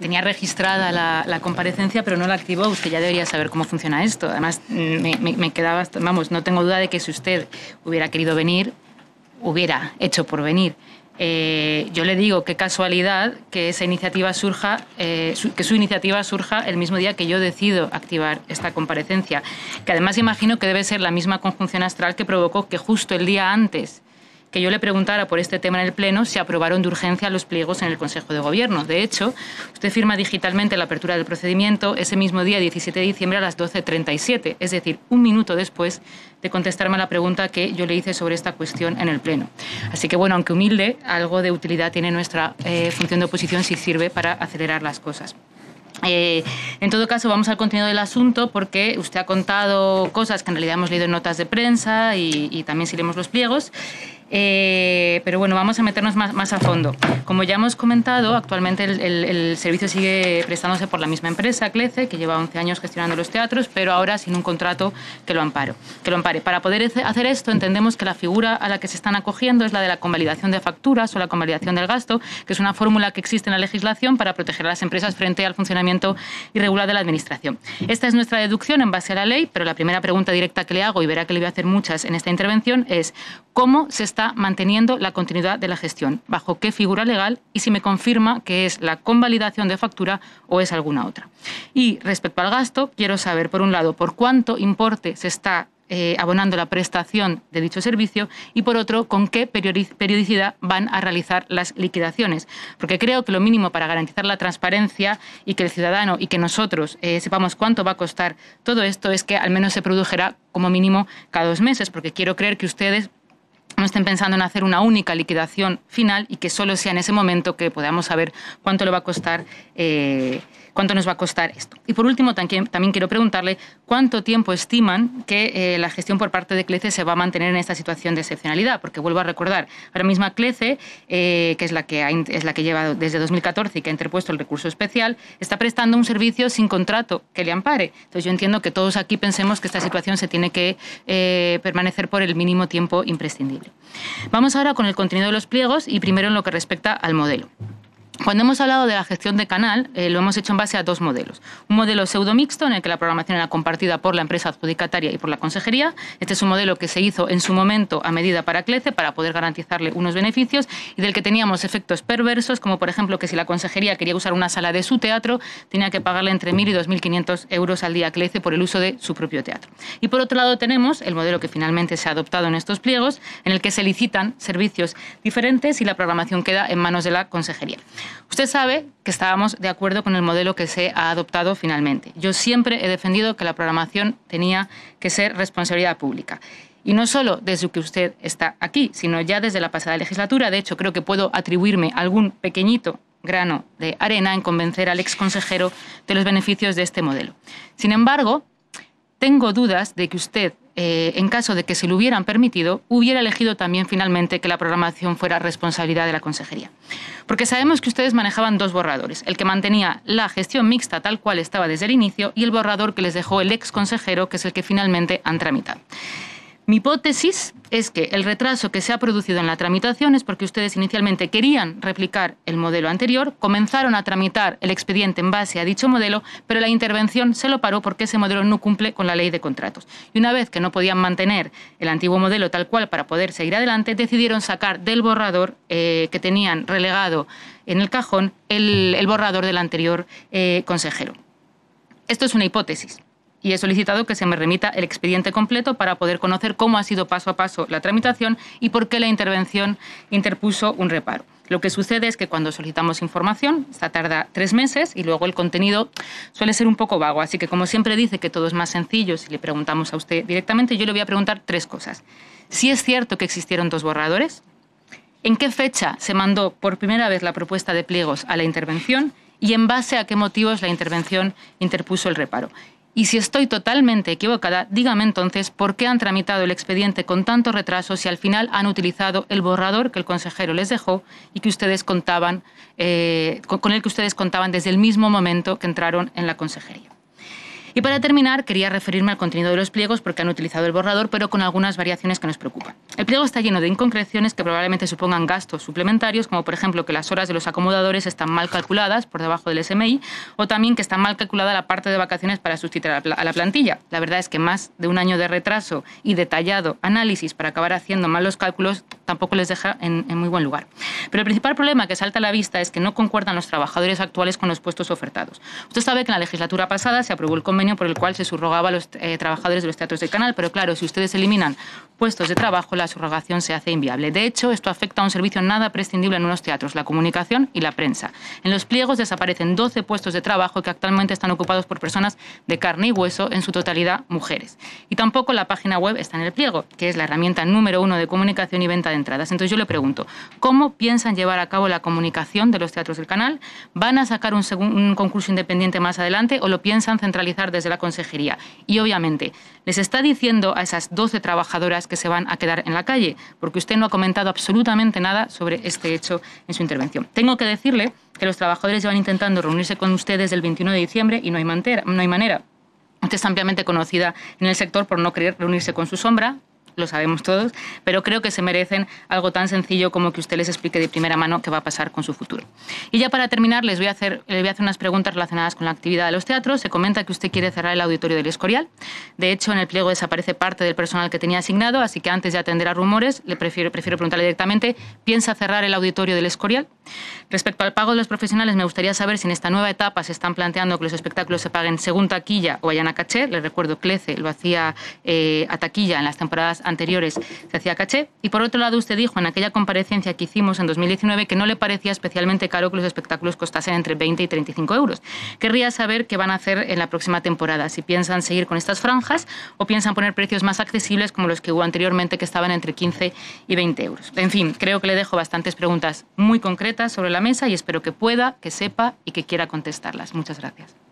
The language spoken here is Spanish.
tenía registrada la, comparecencia, pero no la activó. Usted ya debería saber cómo funciona esto. Además, me, quedaba, vamos, no tengo duda de que si usted hubiera querido venir, hubiera hecho por venir. Eh, yo le digo qué casualidad que esa iniciativa surja, eh, que su iniciativa surja el mismo día que yo decido activar esta comparecencia, que además imagino que debe ser la misma conjunción astral que provocó que justo el día antes que yo le preguntara por este tema en el Pleno si aprobaron de urgencia los pliegos en el Consejo de Gobierno. De hecho, usted firma digitalmente la apertura del procedimiento ese mismo día, 17 de diciembre, a las 12.37, es decir, un minuto después de contestarme a la pregunta que yo le hice sobre esta cuestión en el Pleno. Así que, bueno, aunque humilde, algo de utilidad tiene nuestra eh, función de oposición si sirve para acelerar las cosas. Eh, en todo caso, vamos al contenido del asunto porque usted ha contado cosas que en realidad hemos leído en notas de prensa y, y también si leemos los pliegos. Eh, pero bueno, vamos a meternos más, a fondo. Como ya hemos comentado, actualmente el, servicio sigue prestándose por la misma empresa, CLECE, que lleva 11 años gestionando los teatros, pero ahora sin un contrato que lo, amparo, que lo ampare. Para poder hacer esto, entendemos que la figura a la que se están acogiendo es la de la convalidación de facturas o la convalidación del gasto, que es una fórmula que existe en la legislación para proteger a las empresas frente al funcionamiento irregular de la Administración. Esta es nuestra deducción en base a la ley, pero la primera pregunta directa que le hago, y verá que le voy a hacer muchas en esta intervención, es ¿cómo se está está manteniendo la continuidad de la gestión, bajo qué figura legal y si me confirma que es la convalidación de factura o es alguna otra. Y respecto al gasto, quiero saber, por un lado, por cuánto importe se está eh, abonando la prestación de dicho servicio y por otro con qué periodicidad van a realizar las liquidaciones. Porque creo que lo mínimo para garantizar la transparencia y que el ciudadano y que nosotros eh, sepamos cuánto va a costar todo esto es que al menos se produjera como mínimo cada dos meses, porque quiero creer que ustedes no estén pensando en hacer una única liquidación final y que solo sea en ese momento que podamos saber cuánto le va a costar. Eh, cuánto nos va a costar esto. Y por último, también, quiero preguntarle cuánto tiempo estiman que eh, la gestión por parte de CLECE se va a mantener en esta situación de excepcionalidad, porque vuelvo a recordar, ahora mismo CLECE, eh, que, es la que es la que lleva desde 2014 y que ha interpuesto el recurso especial, está prestando un servicio sin contrato que le ampare. Entonces yo entiendo que todos aquí pensemos que esta situación se tiene que permanecer por el mínimo tiempo imprescindible. Vamos ahora con el contenido de los pliegos y primero en lo que respecta al modelo. Cuando hemos hablado de la gestión de canal, eh, lo hemos hecho en base a dos modelos. Un modelo pseudo-mixto, en el que la programación era compartida por la empresa adjudicataria y por la consejería. Este es un modelo que se hizo en su momento a medida para CLECE para poder garantizarle unos beneficios y del que teníamos efectos perversos, como por ejemplo que si la consejería quería usar una sala de su teatro, tenía que pagarle entre 1.000 y 2.500 euros al día a CLECE por el uso de su propio teatro. Y por otro lado tenemos el modelo que finalmente se ha adoptado en estos pliegos, en el que se licitan servicios diferentes y la programación queda en manos de la consejería. Usted sabe que estábamos de acuerdo con el modelo que se ha adoptado finalmente. Yo siempre he defendido que la programación tenía que ser responsabilidad pública. Y no solo desde que usted está aquí, sino ya desde la pasada legislatura. De hecho, creo que puedo atribuirme algún pequeñito grano de arena en convencer al ex consejero de los beneficios de este modelo. Sin embargo, tengo dudas de que usted eh, en caso de que se lo hubieran permitido, hubiera elegido también finalmente que la programación fuera responsabilidad de la Consejería. Porque sabemos que ustedes manejaban dos borradores, el que mantenía la gestión mixta tal cual estaba desde el inicio y el borrador que les dejó el ex consejero, que es el que finalmente han tramitado. Mi hipótesis es que el retraso que se ha producido en la tramitación es porque ustedes inicialmente querían replicar el modelo anterior, comenzaron a tramitar el expediente en base a dicho modelo, pero la intervención se lo paró porque ese modelo no cumple con la ley de contratos. Y una vez que no podían mantener el antiguo modelo tal cual para poder seguir adelante, decidieron sacar del borrador eh, que tenían relegado en el cajón el, borrador del anterior eh, consejero. Esto es una hipótesis y he solicitado que se me remita el expediente completo para poder conocer cómo ha sido paso a paso la tramitación y por qué la intervención interpuso un reparo. Lo que sucede es que cuando solicitamos información, esta tarda tres meses y luego el contenido suele ser un poco vago. Así que, como siempre dice que todo es más sencillo si le preguntamos a usted directamente, yo le voy a preguntar tres cosas. Si es cierto que existieron dos borradores, en qué fecha se mandó por primera vez la propuesta de pliegos a la intervención y en base a qué motivos la intervención interpuso el reparo. Y si estoy totalmente equivocada, dígame entonces por qué han tramitado el expediente con tanto retraso si al final han utilizado el borrador que el consejero les dejó y que ustedes contaban, eh, con el que ustedes contaban desde el mismo momento que entraron en la consejería. Y para terminar, quería referirme al contenido de los pliegos porque han utilizado el borrador, pero con algunas variaciones que nos preocupan. El pliego está lleno de inconcreciones que probablemente supongan gastos suplementarios, como por ejemplo que las horas de los acomodadores están mal calculadas por debajo del SMI, o también que está mal calculada la parte de vacaciones para sustituir a la plantilla. La verdad es que más de un año de retraso y detallado análisis para acabar haciendo mal los cálculos tampoco les deja en, muy buen lugar. Pero el principal problema que salta a la vista es que no concuerdan los trabajadores actuales con los puestos ofertados. Usted sabe que en la legislatura pasada se aprobó el convenio por el cual se subrogaba a los eh, trabajadores de los teatros del canal, pero claro, si ustedes eliminan puestos de trabajo, las rogación se hace inviable. De hecho, esto afecta a un servicio nada prescindible en unos teatros, la comunicación y la prensa. En los pliegos desaparecen 12 puestos de trabajo que actualmente están ocupados por personas de carne y hueso, en su totalidad mujeres. Y tampoco la página web está en el pliego, que es la herramienta número uno de comunicación y venta de entradas. Entonces yo le pregunto, ¿cómo piensan llevar a cabo la comunicación de los teatros del canal? ¿Van a sacar un, un concurso independiente más adelante o lo piensan centralizar desde la consejería? Y obviamente, ¿les está diciendo a esas 12 trabajadoras que se van a quedar en la calle, porque usted no ha comentado absolutamente nada sobre este hecho en su intervención. Tengo que decirle que los trabajadores llevan intentando reunirse con usted desde el 21 de diciembre y no hay, no hay manera. Usted es ampliamente conocida en el sector por no querer reunirse con su sombra, lo sabemos todos, pero creo que se merecen algo tan sencillo como que usted les explique de primera mano qué va a pasar con su futuro. Y ya para terminar, les voy a hacer, voy a hacer unas preguntas relacionadas con la actividad de los teatros. Se comenta que usted quiere cerrar el auditorio del Escorial. De hecho, en el pliego desaparece parte del personal que tenía asignado, así que antes de atender a rumores, le prefiero, prefiero preguntarle directamente, ¿piensa cerrar el auditorio del Escorial? Respecto al pago de los profesionales, me gustaría saber si en esta nueva etapa se están planteando que los espectáculos se paguen según taquilla o vayan a caché. Le recuerdo, que Clece lo hacía eh, a taquilla en las temporadas anteriores, se hacía caché. Y por otro lado, usted dijo en aquella comparecencia que hicimos en 2019 que no le parecía especialmente caro que los espectáculos costasen entre 20 y 35 euros. Querría saber qué van a hacer en la próxima temporada, si piensan seguir con estas franjas o piensan poner precios más accesibles como los que hubo anteriormente que estaban entre 15 y 20 euros. En fin, creo que le dejo bastantes preguntas muy concretas sobre la mesa y espero que pueda, que sepa y que quiera contestarlas. Muchas gracias.